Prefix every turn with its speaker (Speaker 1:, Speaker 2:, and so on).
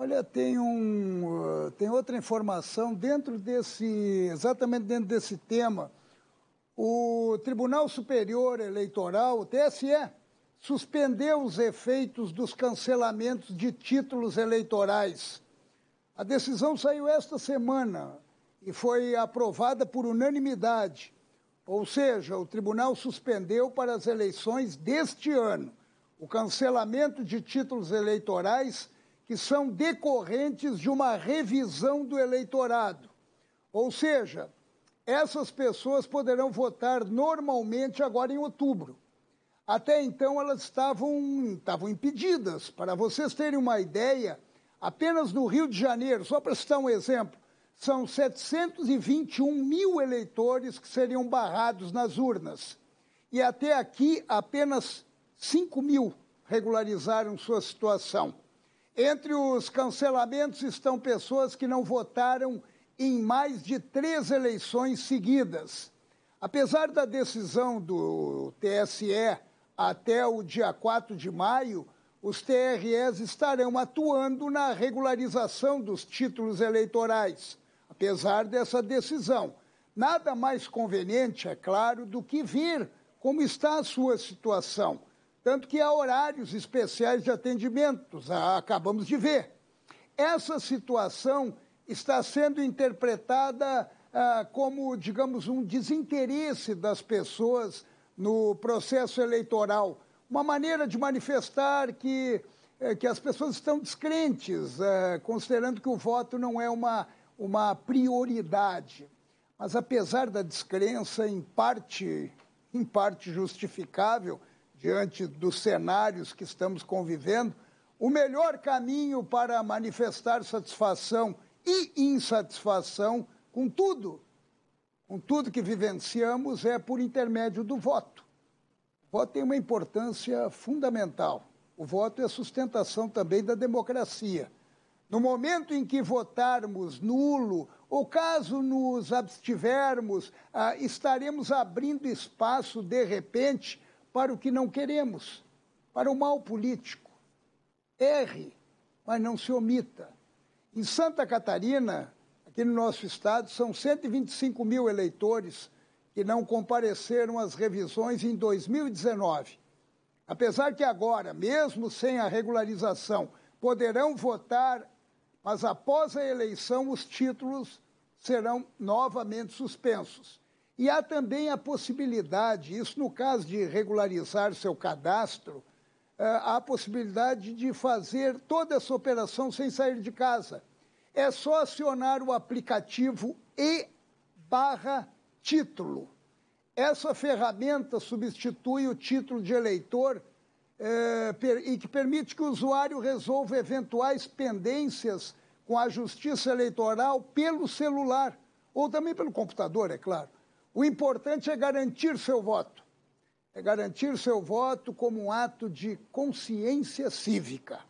Speaker 1: Olha, tem, um, eh, tem outra informação dentro desse, exatamente dentro desse tema. O Tribunal Superior Eleitoral, o TSE, suspendeu os efeitos dos cancelamentos de títulos eleitorais. A decisão saiu esta semana e foi aprovada por unanimidade. Ou seja, o tribunal suspendeu para as eleições deste ano o cancelamento de títulos eleitorais que são decorrentes de uma revisão do eleitorado. Ou seja, essas pessoas poderão votar normalmente agora em outubro. Até então elas estavam, estavam impedidas. Para vocês terem uma ideia, apenas no Rio de Janeiro, só para citar um exemplo, são 721 mil eleitores que seriam barrados nas urnas. E até aqui apenas 5 mil regularizaram sua situação. Entre os cancelamentos estão pessoas que não votaram em mais de três eleições seguidas. Apesar da decisão do TSE até o dia 4 de maio, os TREs estarão atuando na regularização dos títulos eleitorais, apesar dessa decisão. Nada mais conveniente, é claro, do que vir como está a sua situação tanto que há horários especiais de atendimentos, acabamos de ver. Essa situação está sendo interpretada ah, como, digamos, um desinteresse das pessoas no processo eleitoral, uma maneira de manifestar que, eh, que as pessoas estão descrentes, eh, considerando que o voto não é uma, uma prioridade. Mas apesar da descrença, em parte, em parte justificável, diante dos cenários que estamos convivendo, o melhor caminho para manifestar satisfação e insatisfação com tudo, com tudo que vivenciamos, é por intermédio do voto. O voto tem uma importância fundamental. O voto é a sustentação também da democracia. No momento em que votarmos nulo, ou caso nos abstivermos, ah, estaremos abrindo espaço, de repente, para o que não queremos, para o mal político. Erre, mas não se omita. Em Santa Catarina, aqui no nosso estado, são 125 mil eleitores que não compareceram às revisões em 2019. Apesar que agora, mesmo sem a regularização, poderão votar, mas após a eleição os títulos serão novamente suspensos. E há também a possibilidade, isso no caso de regularizar seu cadastro, eh, há a possibilidade de fazer toda essa operação sem sair de casa. É só acionar o aplicativo e barra título. Essa ferramenta substitui o título de eleitor é, e que permite que o usuário resolva eventuais pendências com a Justiça Eleitoral pelo celular ou também pelo computador, é claro. O importante é garantir seu voto. É garantir seu voto como um ato de consciência cívica.